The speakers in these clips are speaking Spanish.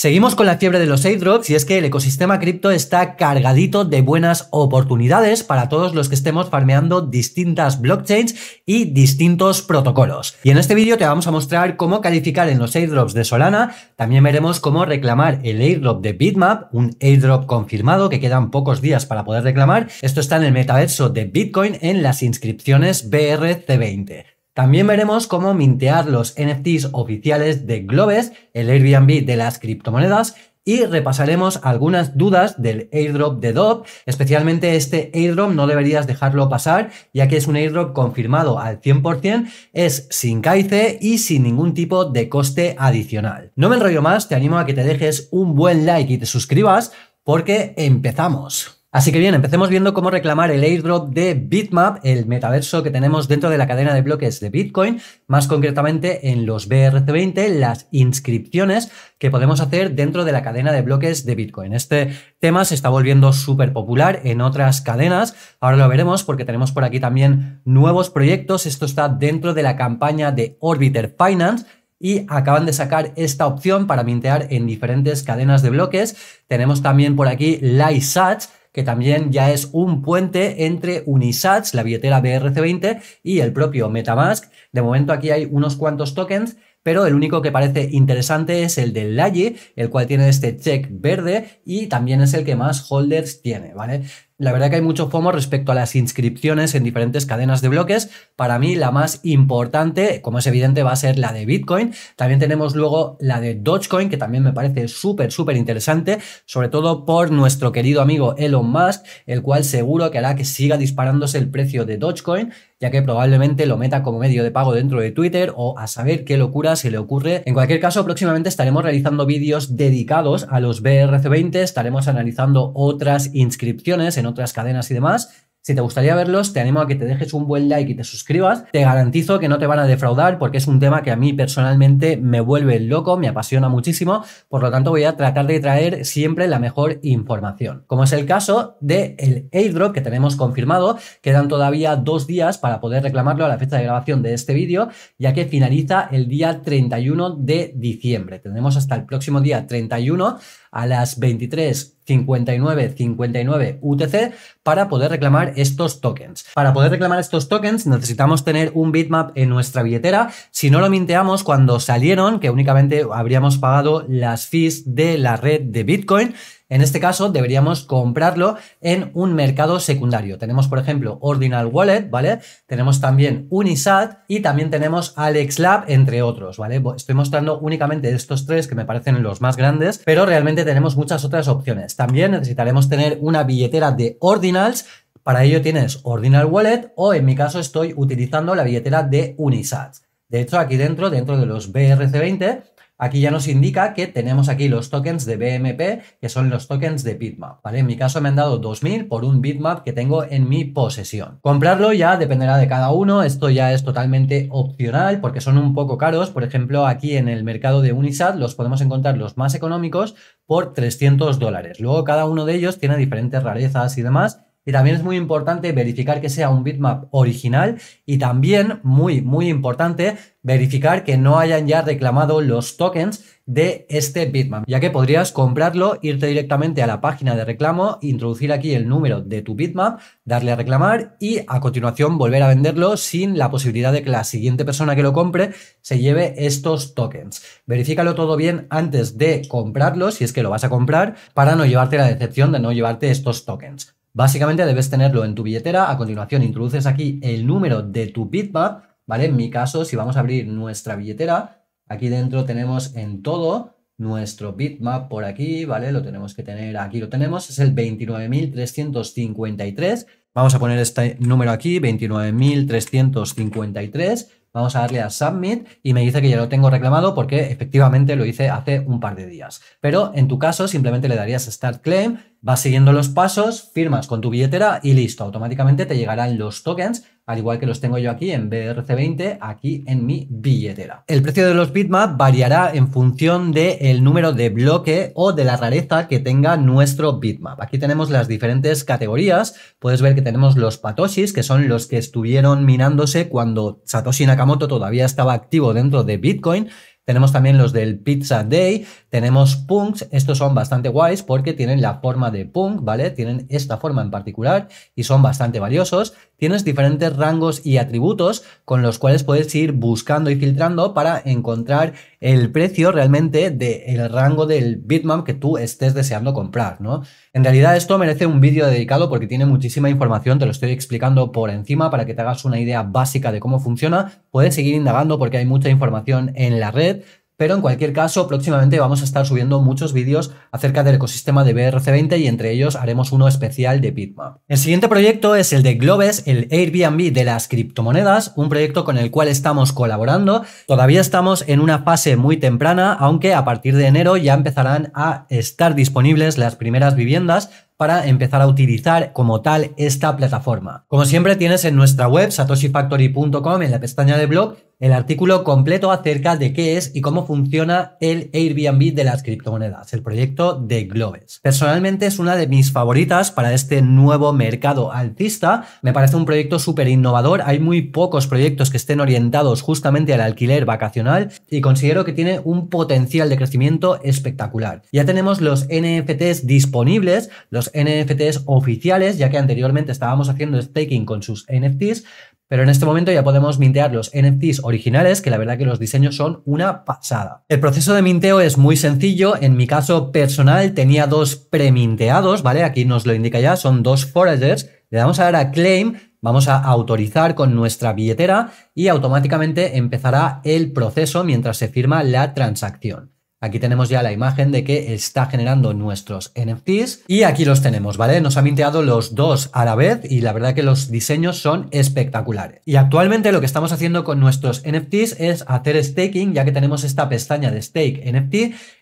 Seguimos con la fiebre de los airdrops y es que el ecosistema cripto está cargadito de buenas oportunidades para todos los que estemos farmeando distintas blockchains y distintos protocolos. Y en este vídeo te vamos a mostrar cómo calificar en los airdrops de Solana, también veremos cómo reclamar el airdrop de Bitmap, un airdrop confirmado que quedan pocos días para poder reclamar. Esto está en el metaverso de Bitcoin en las inscripciones BRC20. También veremos cómo mintear los NFTs oficiales de Globes, el Airbnb de las criptomonedas y repasaremos algunas dudas del airdrop de DOP, especialmente este airdrop no deberías dejarlo pasar, ya que es un airdrop confirmado al 100%, es sin caice y sin ningún tipo de coste adicional. No me enrollo más, te animo a que te dejes un buen like y te suscribas porque empezamos. Así que bien, empecemos viendo cómo reclamar el airdrop de Bitmap, el metaverso que tenemos dentro de la cadena de bloques de Bitcoin, más concretamente en los BRC20, las inscripciones que podemos hacer dentro de la cadena de bloques de Bitcoin. Este tema se está volviendo súper popular en otras cadenas, ahora lo veremos porque tenemos por aquí también nuevos proyectos, esto está dentro de la campaña de Orbiter Finance, y acaban de sacar esta opción para mintear en diferentes cadenas de bloques. Tenemos también por aquí Lysats, que también ya es un puente entre Unisats, la billetera BRC20, y el propio Metamask. De momento aquí hay unos cuantos tokens, pero el único que parece interesante es el de Lagi, el cual tiene este check verde y también es el que más holders tiene, ¿vale? La verdad que hay mucho FOMO respecto a las inscripciones en diferentes cadenas de bloques. Para mí la más importante, como es evidente, va a ser la de Bitcoin. También tenemos luego la de Dogecoin, que también me parece súper, súper interesante, sobre todo por nuestro querido amigo Elon Musk, el cual seguro que hará que siga disparándose el precio de Dogecoin ya que probablemente lo meta como medio de pago dentro de Twitter o a saber qué locura se le ocurre. En cualquier caso, próximamente estaremos realizando vídeos dedicados a los BRC20, estaremos analizando otras inscripciones en otras cadenas y demás. Si te gustaría verlos, te animo a que te dejes un buen like y te suscribas. Te garantizo que no te van a defraudar porque es un tema que a mí personalmente me vuelve loco, me apasiona muchísimo. Por lo tanto, voy a tratar de traer siempre la mejor información. Como es el caso del airdrop que tenemos confirmado, quedan todavía dos días para poder reclamarlo a la fecha de grabación de este vídeo, ya que finaliza el día 31 de diciembre. Tendremos hasta el próximo día 31 a las 23 59, 59 UTC para poder reclamar estos tokens. Para poder reclamar estos tokens necesitamos tener un bitmap en nuestra billetera. Si no lo minteamos cuando salieron, que únicamente habríamos pagado las fees de la red de Bitcoin, en este caso, deberíamos comprarlo en un mercado secundario. Tenemos, por ejemplo, Ordinal Wallet, ¿vale? Tenemos también Unisat y también tenemos AlexLab, entre otros, ¿vale? Estoy mostrando únicamente estos tres que me parecen los más grandes, pero realmente tenemos muchas otras opciones. También necesitaremos tener una billetera de Ordinals para ello tienes Ordinal Wallet o en mi caso estoy utilizando la billetera de Unisat. De hecho, aquí dentro, dentro de los BRC20, Aquí ya nos indica que tenemos aquí los tokens de BMP, que son los tokens de Bitmap, ¿vale? En mi caso me han dado 2000 por un Bitmap que tengo en mi posesión. Comprarlo ya dependerá de cada uno, esto ya es totalmente opcional porque son un poco caros, por ejemplo, aquí en el mercado de Unisat los podemos encontrar los más económicos por 300 dólares. Luego cada uno de ellos tiene diferentes rarezas y demás, y también es muy importante verificar que sea un bitmap original y también, muy, muy importante, verificar que no hayan ya reclamado los tokens de este bitmap, ya que podrías comprarlo, irte directamente a la página de reclamo, introducir aquí el número de tu bitmap, darle a reclamar y a continuación volver a venderlo sin la posibilidad de que la siguiente persona que lo compre se lleve estos tokens. Verifícalo todo bien antes de comprarlo, si es que lo vas a comprar, para no llevarte la decepción de no llevarte estos tokens. Básicamente debes tenerlo en tu billetera, a continuación introduces aquí el número de tu bitmap, ¿vale? En mi caso, si vamos a abrir nuestra billetera, aquí dentro tenemos en todo nuestro bitmap por aquí, ¿vale? Lo tenemos que tener, aquí lo tenemos, es el 29.353. Vamos a poner este número aquí, 29.353. Vamos a darle a Submit y me dice que ya lo tengo reclamado porque efectivamente lo hice hace un par de días. Pero en tu caso simplemente le darías Start Claim Vas siguiendo los pasos, firmas con tu billetera y listo, automáticamente te llegarán los tokens, al igual que los tengo yo aquí en BRC20, aquí en mi billetera. El precio de los bitmap variará en función del el número de bloque o de la rareza que tenga nuestro bitmap. Aquí tenemos las diferentes categorías, puedes ver que tenemos los patoshis, que son los que estuvieron minándose cuando Satoshi Nakamoto todavía estaba activo dentro de Bitcoin, tenemos también los del Pizza Day, tenemos punks, estos son bastante guays porque tienen la forma de punk, ¿vale? Tienen esta forma en particular y son bastante valiosos. Tienes diferentes rangos y atributos con los cuales puedes ir buscando y filtrando para encontrar el precio realmente del rango del bitmap que tú estés deseando comprar, ¿no? En realidad esto merece un vídeo dedicado porque tiene muchísima información, te lo estoy explicando por encima para que te hagas una idea básica de cómo funciona. Puedes seguir indagando porque hay mucha información en la red pero en cualquier caso, próximamente vamos a estar subiendo muchos vídeos acerca del ecosistema de BRC20 y entre ellos haremos uno especial de Bitmap. El siguiente proyecto es el de Globes, el Airbnb de las criptomonedas, un proyecto con el cual estamos colaborando. Todavía estamos en una fase muy temprana, aunque a partir de enero ya empezarán a estar disponibles las primeras viviendas para empezar a utilizar como tal esta plataforma. Como siempre tienes en nuestra web satoshifactory.com en la pestaña de blog el artículo completo acerca de qué es y cómo funciona el Airbnb de las criptomonedas, el proyecto de Globes. Personalmente es una de mis favoritas para este nuevo mercado alcista. Me parece un proyecto súper innovador. Hay muy pocos proyectos que estén orientados justamente al alquiler vacacional y considero que tiene un potencial de crecimiento espectacular. Ya tenemos los NFTs disponibles, los NFTs oficiales, ya que anteriormente estábamos haciendo staking con sus NFTs, pero en este momento ya podemos mintear los NFTs originales, que la verdad que los diseños son una pasada. El proceso de minteo es muy sencillo. En mi caso personal tenía dos preminteados, ¿vale? Aquí nos lo indica ya, son dos foragers. Le damos a dar a claim, vamos a autorizar con nuestra billetera y automáticamente empezará el proceso mientras se firma la transacción. Aquí tenemos ya la imagen de que está generando nuestros NFTs y aquí los tenemos, ¿vale? Nos ha minteado los dos a la vez y la verdad que los diseños son espectaculares. Y actualmente lo que estamos haciendo con nuestros NFTs es hacer staking, ya que tenemos esta pestaña de stake NFT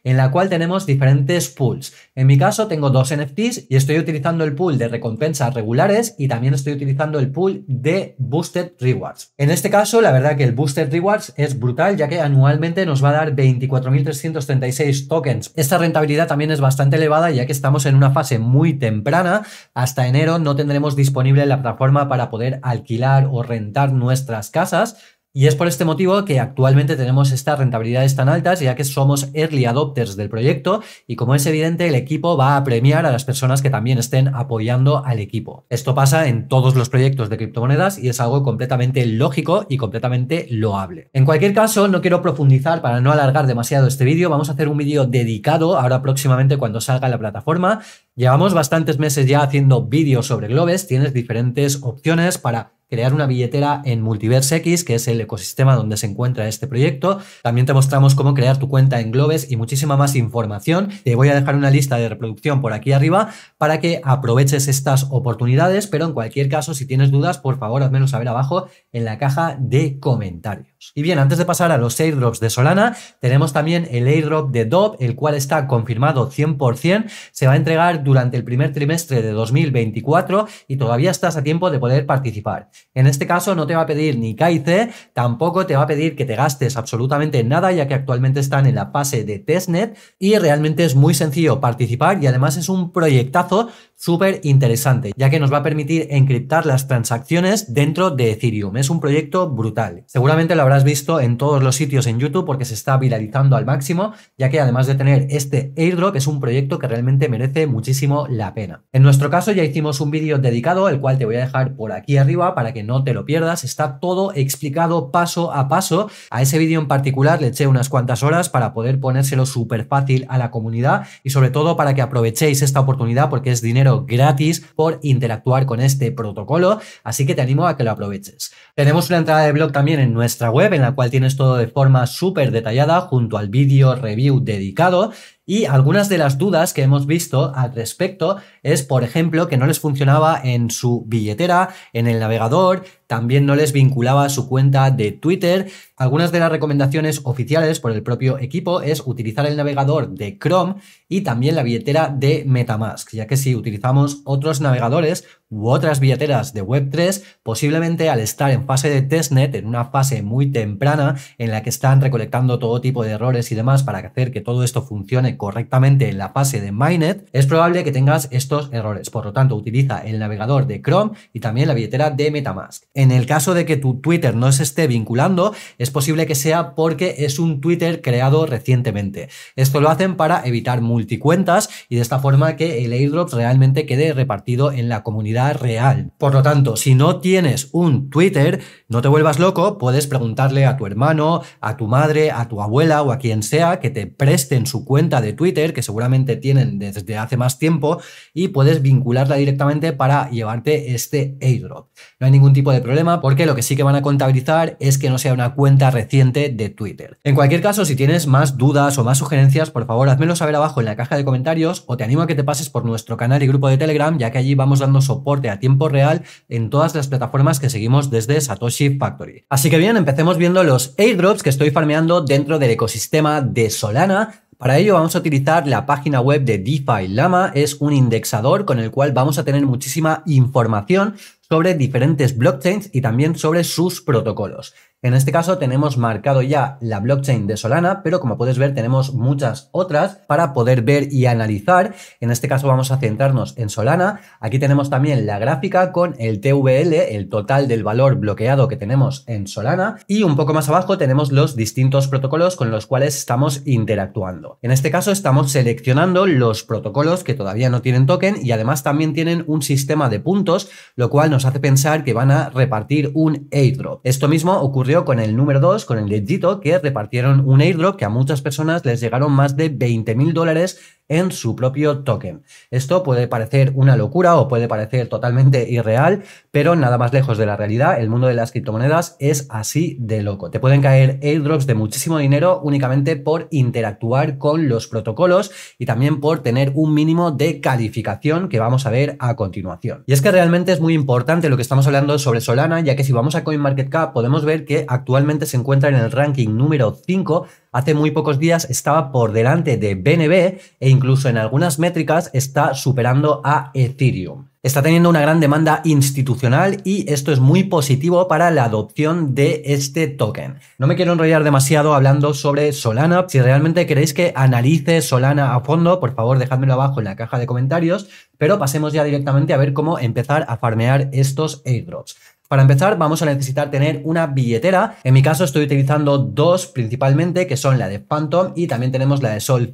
en la cual tenemos diferentes pools. En mi caso tengo dos NFTs y estoy utilizando el pool de recompensas regulares y también estoy utilizando el pool de Boosted Rewards. En este caso, la verdad que el Boosted Rewards es brutal, ya que anualmente nos va a dar 24.300 36 tokens. Esta rentabilidad también es bastante elevada ya que estamos en una fase muy temprana. Hasta enero no tendremos disponible la plataforma para poder alquilar o rentar nuestras casas, y es por este motivo que actualmente tenemos estas rentabilidades tan altas, ya que somos early adopters del proyecto y como es evidente, el equipo va a premiar a las personas que también estén apoyando al equipo. Esto pasa en todos los proyectos de criptomonedas y es algo completamente lógico y completamente loable. En cualquier caso, no quiero profundizar para no alargar demasiado este vídeo, vamos a hacer un vídeo dedicado ahora próximamente cuando salga la plataforma. Llevamos bastantes meses ya haciendo vídeos sobre globes, tienes diferentes opciones para crear una billetera en Multiverse X, que es el ecosistema donde se encuentra este proyecto. También te mostramos cómo crear tu cuenta en Globes y muchísima más información. Te voy a dejar una lista de reproducción por aquí arriba para que aproveches estas oportunidades, pero en cualquier caso, si tienes dudas, por favor, házmelo saber abajo en la caja de comentarios. Y bien, antes de pasar a los airdrops de Solana, tenemos también el airdrop de DOB, el cual está confirmado 100%, se va a entregar durante el primer trimestre de 2024 y todavía estás a tiempo de poder participar. En este caso no te va a pedir ni KIC, tampoco te va a pedir que te gastes absolutamente nada ya que actualmente están en la fase de testnet y realmente es muy sencillo participar y además es un proyectazo súper interesante ya que nos va a permitir encriptar las transacciones dentro de Ethereum. Es un proyecto brutal. Seguramente lo habrás visto en todos los sitios en YouTube porque se está viralizando al máximo ya que además de tener este airdrop es un proyecto que realmente merece muchísimo la pena. En nuestro caso ya hicimos un vídeo dedicado el cual te voy a dejar por aquí arriba para para que no te lo pierdas. Está todo explicado paso a paso. A ese vídeo en particular le eché unas cuantas horas para poder ponérselo súper fácil a la comunidad y sobre todo para que aprovechéis esta oportunidad porque es dinero gratis por interactuar con este protocolo. Así que te animo a que lo aproveches. Tenemos una entrada de blog también en nuestra web en la cual tienes todo de forma súper detallada junto al vídeo review dedicado y algunas de las dudas que hemos visto al respecto es, por ejemplo, que no les funcionaba en su billetera, en el navegador, también no les vinculaba su cuenta de Twitter. Algunas de las recomendaciones oficiales por el propio equipo es utilizar el navegador de Chrome y también la billetera de Metamask, ya que si utilizamos otros navegadores u otras billeteras de Web3, posiblemente al estar en fase de testnet, en una fase muy temprana en la que están recolectando todo tipo de errores y demás para hacer que todo esto funcione correctamente en la fase de MyNet, es probable que tengas estos errores. Por lo tanto, utiliza el navegador de Chrome y también la billetera de Metamask. En el caso de que tu Twitter no se esté vinculando, es posible que sea porque es un Twitter creado recientemente. Esto lo hacen para evitar multicuentas y de esta forma que el airdrop realmente quede repartido en la comunidad real. Por lo tanto, si no tienes un Twitter, no te vuelvas loco, puedes preguntarle a tu hermano, a tu madre, a tu abuela o a quien sea que te presten su cuenta de de Twitter, que seguramente tienen desde hace más tiempo, y puedes vincularla directamente para llevarte este airdrop. No hay ningún tipo de problema porque lo que sí que van a contabilizar es que no sea una cuenta reciente de Twitter. En cualquier caso, si tienes más dudas o más sugerencias, por favor, házmelo saber abajo en la caja de comentarios o te animo a que te pases por nuestro canal y grupo de Telegram, ya que allí vamos dando soporte a tiempo real en todas las plataformas que seguimos desde Satoshi Factory. Así que bien, empecemos viendo los airdrops que estoy farmeando dentro del ecosistema de Solana para ello vamos a utilizar la página web de DeFi Llama, es un indexador con el cual vamos a tener muchísima información sobre diferentes blockchains y también sobre sus protocolos. En este caso tenemos marcado ya la blockchain de Solana, pero como puedes ver tenemos muchas otras para poder ver y analizar. En este caso vamos a centrarnos en Solana. Aquí tenemos también la gráfica con el TVL, el total del valor bloqueado que tenemos en Solana. Y un poco más abajo tenemos los distintos protocolos con los cuales estamos interactuando. En este caso estamos seleccionando los protocolos que todavía no tienen token y además también tienen un sistema de puntos, lo cual nos hace pensar que van a repartir un airdrop. Esto mismo ocurrió con el número 2, con el de que repartieron un airdrop que a muchas personas les llegaron más de 20 mil dólares en su propio token. Esto puede parecer una locura o puede parecer totalmente irreal, pero nada más lejos de la realidad, el mundo de las criptomonedas es así de loco. Te pueden caer airdrops de muchísimo dinero únicamente por interactuar con los protocolos y también por tener un mínimo de calificación que vamos a ver a continuación. Y es que realmente es muy importante lo que estamos hablando sobre Solana, ya que si vamos a CoinMarketCap podemos ver que actualmente se encuentra en el ranking número 5 hace muy pocos días estaba por delante de BNB e incluso en algunas métricas está superando a Ethereum. Está teniendo una gran demanda institucional y esto es muy positivo para la adopción de este token. No me quiero enrollar demasiado hablando sobre Solana. Si realmente queréis que analice Solana a fondo, por favor dejadmelo abajo en la caja de comentarios, pero pasemos ya directamente a ver cómo empezar a farmear estos airdrops. Para empezar, vamos a necesitar tener una billetera. En mi caso estoy utilizando dos principalmente, que son la de Phantom y también tenemos la de Soul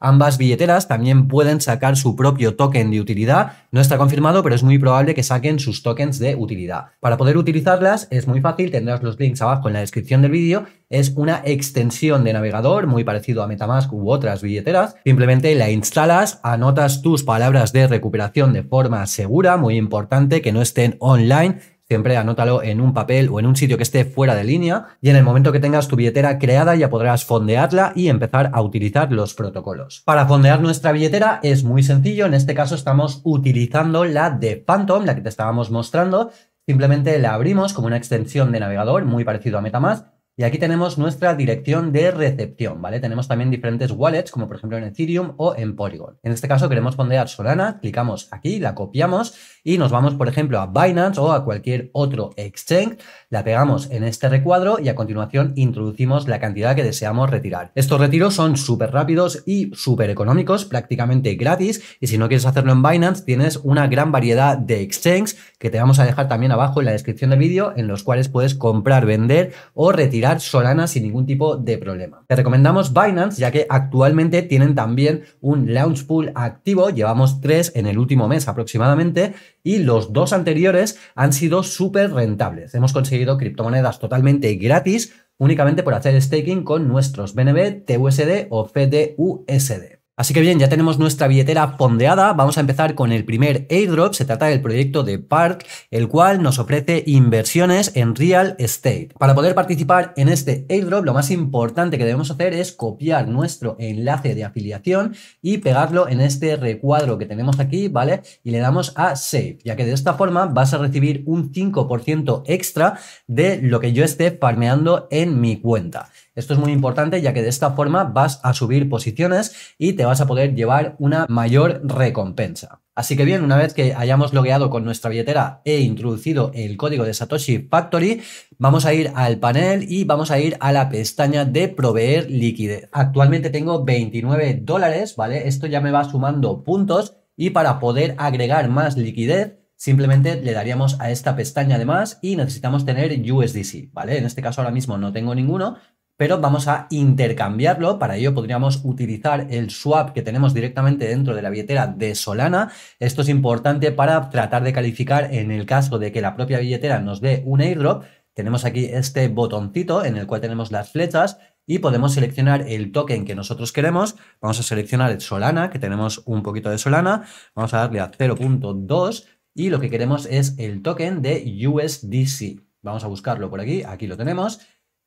Ambas billeteras también pueden sacar su propio token de utilidad. No está confirmado, pero es muy probable que saquen sus tokens de utilidad. Para poder utilizarlas es muy fácil, tendrás los links abajo en la descripción del vídeo. Es una extensión de navegador muy parecido a Metamask u otras billeteras. Simplemente la instalas, anotas tus palabras de recuperación de forma segura, muy importante, que no estén online siempre anótalo en un papel o en un sitio que esté fuera de línea y en el momento que tengas tu billetera creada ya podrás fondearla y empezar a utilizar los protocolos. Para fondear nuestra billetera es muy sencillo, en este caso estamos utilizando la de Phantom, la que te estábamos mostrando, simplemente la abrimos como una extensión de navegador muy parecido a Metamask y aquí tenemos nuestra dirección de recepción, ¿vale? Tenemos también diferentes wallets, como por ejemplo en Ethereum o en Polygon. En este caso queremos fondear Solana, clicamos aquí, la copiamos y nos vamos, por ejemplo, a Binance o a cualquier otro exchange, la pegamos en este recuadro y a continuación introducimos la cantidad que deseamos retirar. Estos retiros son súper rápidos y súper económicos, prácticamente gratis, y si no quieres hacerlo en Binance, tienes una gran variedad de exchanges que te vamos a dejar también abajo en la descripción del vídeo, en los cuales puedes comprar, vender o retirar Solana sin ningún tipo de problema. Te recomendamos Binance ya que actualmente tienen también un launch pool activo, llevamos tres en el último mes aproximadamente y los dos anteriores han sido súper rentables. Hemos conseguido criptomonedas totalmente gratis únicamente por hacer staking con nuestros BNB, TUSD o FDUSD. Así que bien, ya tenemos nuestra billetera pondeada, Vamos a empezar con el primer airdrop. Se trata del proyecto de Park, el cual nos ofrece inversiones en real estate. Para poder participar en este airdrop, lo más importante que debemos hacer es copiar nuestro enlace de afiliación y pegarlo en este recuadro que tenemos aquí, ¿vale? Y le damos a Save, ya que de esta forma vas a recibir un 5% extra de lo que yo esté farmeando en mi cuenta. Esto es muy importante ya que de esta forma vas a subir posiciones y te vas a poder llevar una mayor recompensa. Así que bien, una vez que hayamos logueado con nuestra billetera e introducido el código de Satoshi Factory, vamos a ir al panel y vamos a ir a la pestaña de proveer liquidez. Actualmente tengo 29 dólares, ¿vale? Esto ya me va sumando puntos y para poder agregar más liquidez simplemente le daríamos a esta pestaña de más y necesitamos tener USDC, ¿vale? En este caso ahora mismo no tengo ninguno, pero vamos a intercambiarlo. Para ello podríamos utilizar el swap que tenemos directamente dentro de la billetera de Solana. Esto es importante para tratar de calificar en el caso de que la propia billetera nos dé un airdrop. Tenemos aquí este botoncito en el cual tenemos las flechas y podemos seleccionar el token que nosotros queremos. Vamos a seleccionar el Solana, que tenemos un poquito de Solana. Vamos a darle a 0.2 y lo que queremos es el token de USDC. Vamos a buscarlo por aquí, aquí lo tenemos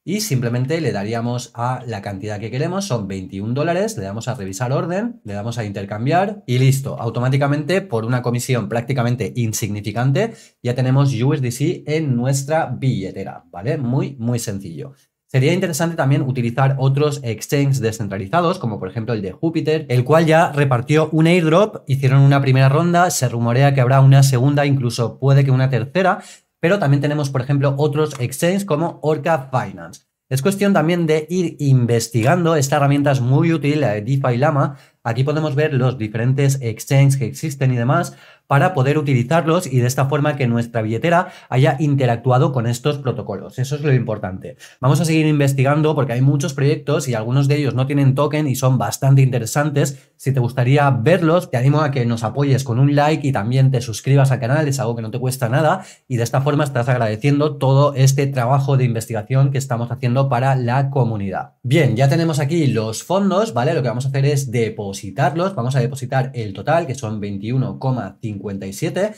y simplemente le daríamos a la cantidad que queremos, son 21 dólares, le damos a revisar orden, le damos a intercambiar y listo, automáticamente por una comisión prácticamente insignificante ya tenemos USDC en nuestra billetera, ¿vale? Muy, muy sencillo. Sería interesante también utilizar otros exchanges descentralizados, como por ejemplo el de Júpiter, el cual ya repartió un airdrop, hicieron una primera ronda, se rumorea que habrá una segunda, incluso puede que una tercera, pero también tenemos, por ejemplo, otros exchanges como Orca Finance. Es cuestión también de ir investigando. Esta herramienta es muy útil, la DeFi Lama. Aquí podemos ver los diferentes exchanges que existen y demás para poder utilizarlos y de esta forma que nuestra billetera haya interactuado con estos protocolos. Eso es lo importante. Vamos a seguir investigando porque hay muchos proyectos y algunos de ellos no tienen token y son bastante interesantes. Si te gustaría verlos, te animo a que nos apoyes con un like y también te suscribas al canal, es algo que no te cuesta nada y de esta forma estás agradeciendo todo este trabajo de investigación que estamos haciendo para la comunidad. Bien, ya tenemos aquí los fondos, ¿vale? Lo que vamos a hacer es depositarlos, vamos a depositar el total que son 21,5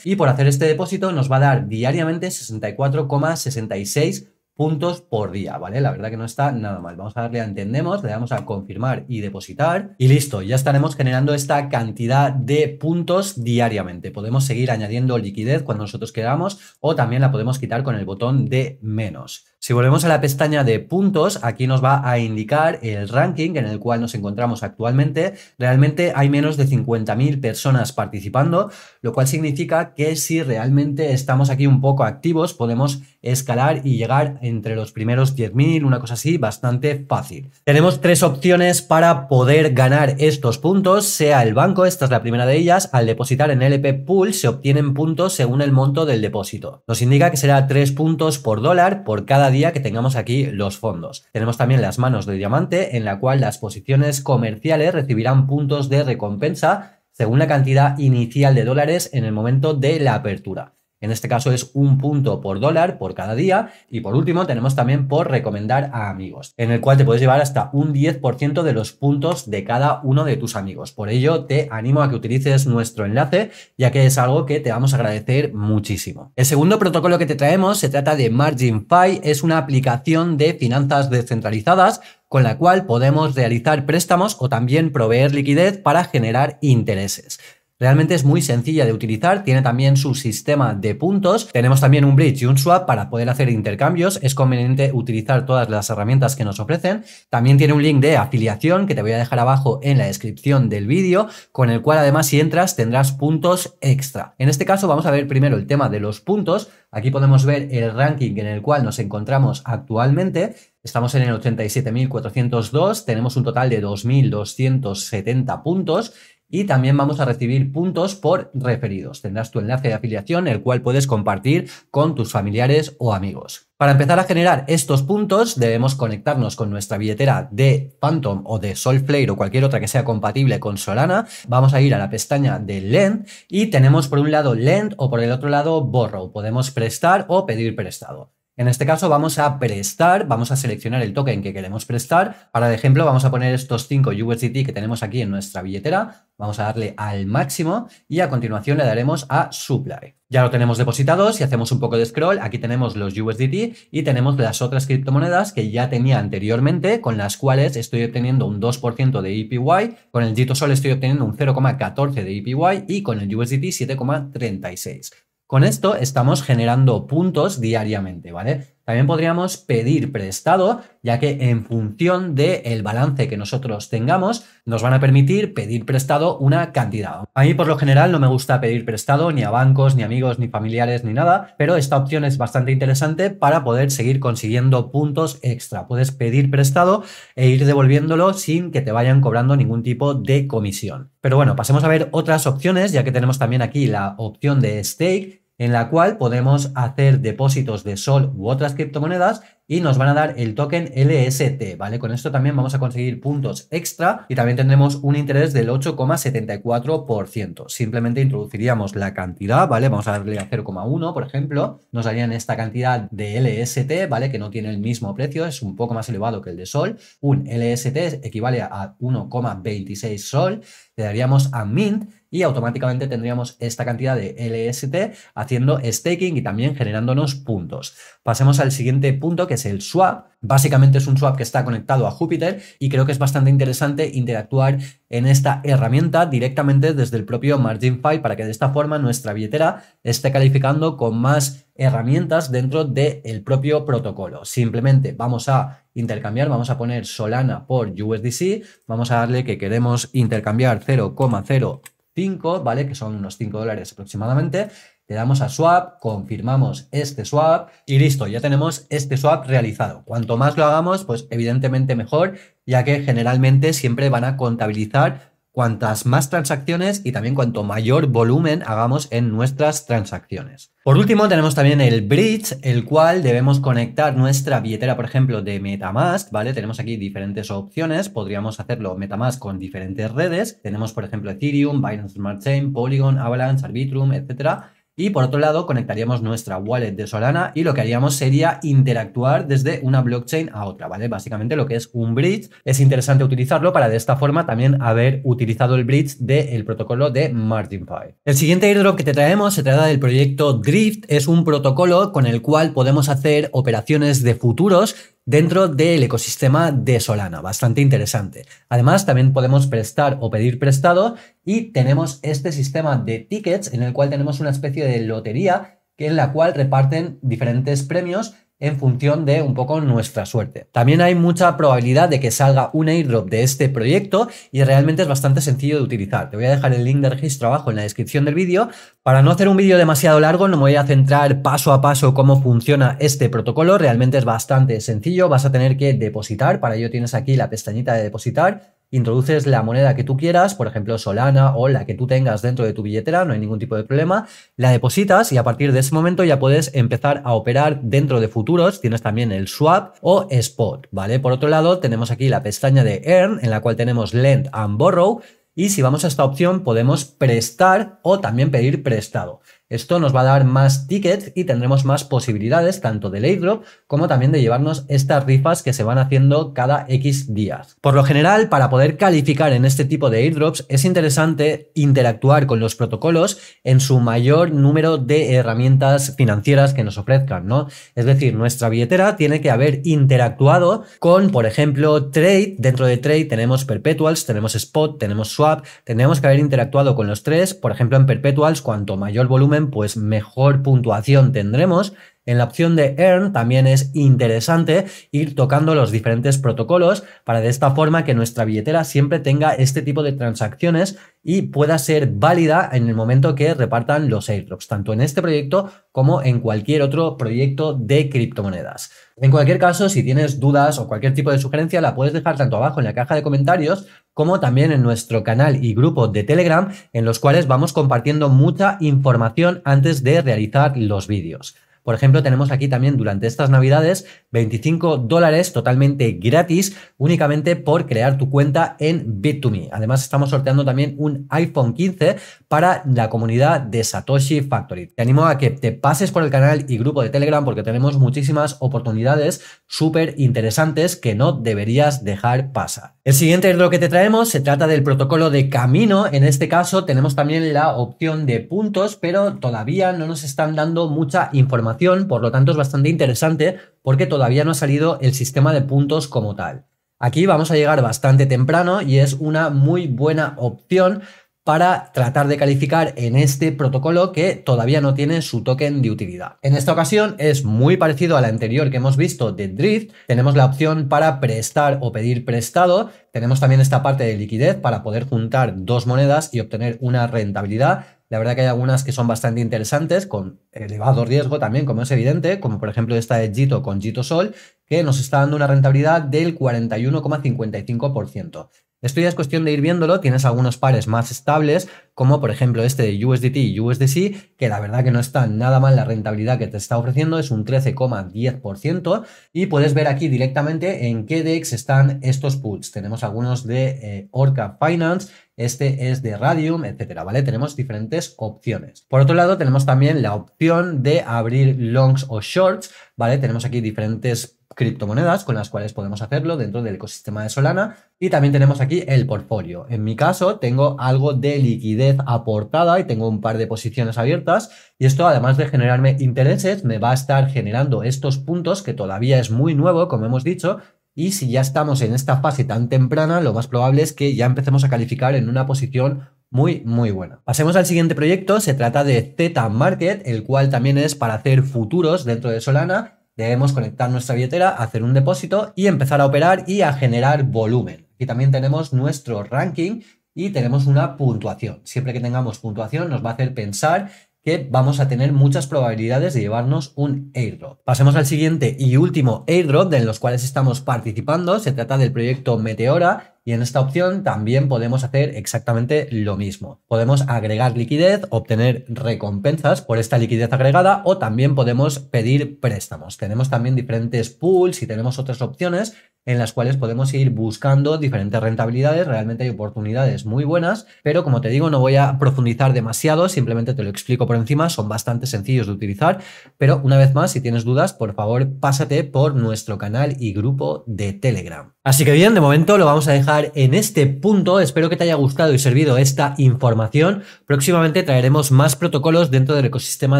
y por hacer este depósito nos va a dar diariamente 64,66 puntos por día, ¿vale? La verdad que no está nada mal. Vamos a darle a entendemos, le damos a confirmar y depositar y listo, ya estaremos generando esta cantidad de puntos diariamente. Podemos seguir añadiendo liquidez cuando nosotros queramos o también la podemos quitar con el botón de menos. Si volvemos a la pestaña de puntos, aquí nos va a indicar el ranking en el cual nos encontramos actualmente. Realmente hay menos de 50.000 personas participando, lo cual significa que si realmente estamos aquí un poco activos, podemos escalar y llegar entre los primeros 10.000, una cosa así, bastante fácil. Tenemos tres opciones para poder ganar estos puntos, sea el banco, esta es la primera de ellas, al depositar en LP Pool se obtienen puntos según el monto del depósito. Nos indica que será 3 puntos por dólar por cada día que tengamos aquí los fondos. Tenemos también las manos de diamante, en la cual las posiciones comerciales recibirán puntos de recompensa según la cantidad inicial de dólares en el momento de la apertura. En este caso es un punto por dólar por cada día. Y por último, tenemos también por recomendar a amigos, en el cual te puedes llevar hasta un 10% de los puntos de cada uno de tus amigos. Por ello, te animo a que utilices nuestro enlace, ya que es algo que te vamos a agradecer muchísimo. El segundo protocolo que te traemos se trata de MarginFi, es una aplicación de finanzas descentralizadas con la cual podemos realizar préstamos o también proveer liquidez para generar intereses. Realmente es muy sencilla de utilizar, tiene también su sistema de puntos, tenemos también un bridge y un swap para poder hacer intercambios, es conveniente utilizar todas las herramientas que nos ofrecen, también tiene un link de afiliación que te voy a dejar abajo en la descripción del vídeo, con el cual además si entras tendrás puntos extra. En este caso vamos a ver primero el tema de los puntos, aquí podemos ver el ranking en el cual nos encontramos actualmente, Estamos en el 87.402, tenemos un total de 2.270 puntos y también vamos a recibir puntos por referidos. Tendrás tu enlace de afiliación, el cual puedes compartir con tus familiares o amigos. Para empezar a generar estos puntos, debemos conectarnos con nuestra billetera de Phantom o de Solflare o cualquier otra que sea compatible con Solana. Vamos a ir a la pestaña de Lend y tenemos por un lado Lend o por el otro lado Borrow. Podemos prestar o pedir prestado. En este caso vamos a prestar, vamos a seleccionar el token que queremos prestar. Para de ejemplo vamos a poner estos 5 USDT que tenemos aquí en nuestra billetera, vamos a darle al máximo y a continuación le daremos a supply. Ya lo tenemos depositado, si hacemos un poco de scroll, aquí tenemos los USDT y tenemos las otras criptomonedas que ya tenía anteriormente, con las cuales estoy obteniendo un 2% de EPY, con el Sol estoy obteniendo un 0,14 de EPY y con el USDT 7,36. Con esto estamos generando puntos diariamente, ¿vale? También podríamos pedir prestado, ya que en función del el balance que nosotros tengamos, nos van a permitir pedir prestado una cantidad. A mí por lo general no me gusta pedir prestado ni a bancos, ni amigos, ni familiares, ni nada, pero esta opción es bastante interesante para poder seguir consiguiendo puntos extra. Puedes pedir prestado e ir devolviéndolo sin que te vayan cobrando ningún tipo de comisión. Pero bueno, pasemos a ver otras opciones, ya que tenemos también aquí la opción de stake en la cual podemos hacer depósitos de Sol u otras criptomonedas y nos van a dar el token LST, ¿vale? Con esto también vamos a conseguir puntos extra y también tendremos un interés del 8,74%. Simplemente introduciríamos la cantidad, ¿vale? Vamos a darle a 0,1, por ejemplo, nos darían esta cantidad de LST, ¿vale? Que no tiene el mismo precio, es un poco más elevado que el de Sol. Un LST equivale a 1,26 Sol, le daríamos a Mint y automáticamente tendríamos esta cantidad de LST haciendo staking y también generándonos puntos. Pasemos al siguiente punto que es el swap. Básicamente es un swap que está conectado a Júpiter y creo que es bastante interesante interactuar en esta herramienta directamente desde el propio margin file para que de esta forma nuestra billetera esté calificando con más herramientas dentro del propio protocolo. Simplemente vamos a intercambiar, vamos a poner Solana por USDC, vamos a darle que queremos intercambiar 0,05, ¿vale? Que son unos 5 dólares aproximadamente le damos a swap, confirmamos este swap y listo, ya tenemos este swap realizado. Cuanto más lo hagamos, pues evidentemente mejor, ya que generalmente siempre van a contabilizar cuantas más transacciones y también cuanto mayor volumen hagamos en nuestras transacciones. Por último, tenemos también el bridge, el cual debemos conectar nuestra billetera, por ejemplo, de Metamask, ¿vale? Tenemos aquí diferentes opciones, podríamos hacerlo Metamask con diferentes redes, tenemos, por ejemplo, Ethereum, Binance Smart Chain, Polygon, Avalanche, Arbitrum, etcétera y por otro lado, conectaríamos nuestra wallet de Solana y lo que haríamos sería interactuar desde una blockchain a otra, ¿vale? Básicamente lo que es un bridge. Es interesante utilizarlo para de esta forma también haber utilizado el bridge del protocolo de MartinPy. El siguiente airdrop que te traemos se trata del proyecto Drift. Es un protocolo con el cual podemos hacer operaciones de futuros dentro del ecosistema de Solana, bastante interesante. Además, también podemos prestar o pedir prestado y tenemos este sistema de tickets en el cual tenemos una especie de lotería en la cual reparten diferentes premios en función de un poco nuestra suerte. También hay mucha probabilidad de que salga un airdrop de este proyecto y realmente es bastante sencillo de utilizar. Te voy a dejar el link de registro abajo en la descripción del vídeo. Para no hacer un vídeo demasiado largo, no me voy a centrar paso a paso cómo funciona este protocolo. Realmente es bastante sencillo. Vas a tener que depositar. Para ello tienes aquí la pestañita de depositar introduces la moneda que tú quieras, por ejemplo Solana o la que tú tengas dentro de tu billetera, no hay ningún tipo de problema, la depositas y a partir de ese momento ya puedes empezar a operar dentro de futuros, tienes también el swap o spot, ¿vale? Por otro lado, tenemos aquí la pestaña de earn en la cual tenemos lend and borrow y si vamos a esta opción podemos prestar o también pedir prestado. Esto nos va a dar más tickets y tendremos más posibilidades tanto del airdrop como también de llevarnos estas rifas que se van haciendo cada X días. Por lo general, para poder calificar en este tipo de airdrops es interesante interactuar con los protocolos en su mayor número de herramientas financieras que nos ofrezcan, ¿no? Es decir, nuestra billetera tiene que haber interactuado con, por ejemplo, Trade. Dentro de Trade tenemos Perpetuals, tenemos Spot, tenemos Swap. Tenemos que haber interactuado con los tres. Por ejemplo, en Perpetuals, cuanto mayor volumen, pues mejor puntuación tendremos. En la opción de Earn también es interesante ir tocando los diferentes protocolos para de esta forma que nuestra billetera siempre tenga este tipo de transacciones y pueda ser válida en el momento que repartan los airdrops, tanto en este proyecto como en cualquier otro proyecto de criptomonedas. En cualquier caso, si tienes dudas o cualquier tipo de sugerencia, la puedes dejar tanto abajo en la caja de comentarios como también en nuestro canal y grupo de Telegram, en los cuales vamos compartiendo mucha información antes de realizar los vídeos. Por ejemplo, tenemos aquí también durante estas navidades 25 dólares totalmente gratis únicamente por crear tu cuenta en Bit2Me. Además, estamos sorteando también un iPhone 15 para la comunidad de Satoshi Factory. Te animo a que te pases por el canal y grupo de Telegram porque tenemos muchísimas oportunidades súper interesantes que no deberías dejar pasar. El siguiente lo que te traemos se trata del protocolo de camino. En este caso tenemos también la opción de puntos, pero todavía no nos están dando mucha información por lo tanto es bastante interesante porque todavía no ha salido el sistema de puntos como tal. Aquí vamos a llegar bastante temprano y es una muy buena opción para tratar de calificar en este protocolo que todavía no tiene su token de utilidad. En esta ocasión es muy parecido a la anterior que hemos visto de Drift. Tenemos la opción para prestar o pedir prestado. Tenemos también esta parte de liquidez para poder juntar dos monedas y obtener una rentabilidad. La verdad que hay algunas que son bastante interesantes, con elevado riesgo también, como es evidente, como por ejemplo esta de JITO con JITO Sol, que nos está dando una rentabilidad del 41,55%. Esto ya es cuestión de ir viéndolo, tienes algunos pares más estables, como por ejemplo este de USDT y USDC, que la verdad que no está nada mal la rentabilidad que te está ofreciendo, es un 13,10%, y puedes ver aquí directamente en qué DEX están estos puts. Tenemos algunos de eh, Orca Finance, este es de Radium, etcétera, ¿vale? Tenemos diferentes opciones. Por otro lado, tenemos también la opción de abrir longs o shorts, ¿vale? Tenemos aquí diferentes criptomonedas con las cuales podemos hacerlo dentro del ecosistema de Solana y también tenemos aquí el portfolio. En mi caso tengo algo de liquidez aportada y tengo un par de posiciones abiertas y esto además de generarme intereses me va a estar generando estos puntos que todavía es muy nuevo como hemos dicho y si ya estamos en esta fase tan temprana, lo más probable es que ya empecemos a calificar en una posición muy, muy buena. Pasemos al siguiente proyecto, se trata de Zeta Market, el cual también es para hacer futuros dentro de Solana. Debemos conectar nuestra billetera, hacer un depósito y empezar a operar y a generar volumen. Aquí también tenemos nuestro ranking y tenemos una puntuación. Siempre que tengamos puntuación nos va a hacer pensar que vamos a tener muchas probabilidades de llevarnos un airdrop. Pasemos al siguiente y último airdrop de los cuales estamos participando. Se trata del proyecto Meteora, y en esta opción también podemos hacer exactamente lo mismo. Podemos agregar liquidez, obtener recompensas por esta liquidez agregada o también podemos pedir préstamos. Tenemos también diferentes pools y tenemos otras opciones en las cuales podemos ir buscando diferentes rentabilidades, realmente hay oportunidades muy buenas, pero como te digo, no voy a profundizar demasiado, simplemente te lo explico por encima, son bastante sencillos de utilizar, pero una vez más, si tienes dudas, por favor, pásate por nuestro canal y grupo de Telegram. Así que bien, de momento lo vamos a dejar en este punto, espero que te haya gustado y servido esta información, próximamente traeremos más protocolos dentro del ecosistema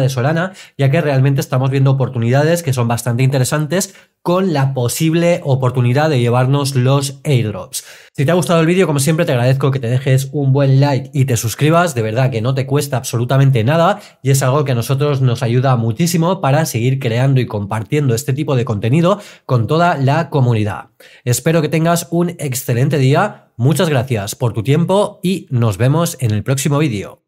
de Solana, ya que realmente estamos viendo oportunidades que son bastante interesantes con la posible oportunidad de llevarnos los airdrops. Si te ha gustado el vídeo, como siempre, te agradezco que te dejes un buen like y te suscribas, de verdad que no te cuesta absolutamente nada y es algo que a nosotros nos ayuda muchísimo para seguir creando y compartiendo este tipo de contenido con toda la comunidad. Espero que tengas un excelente día, muchas gracias por tu tiempo y nos vemos en el próximo vídeo.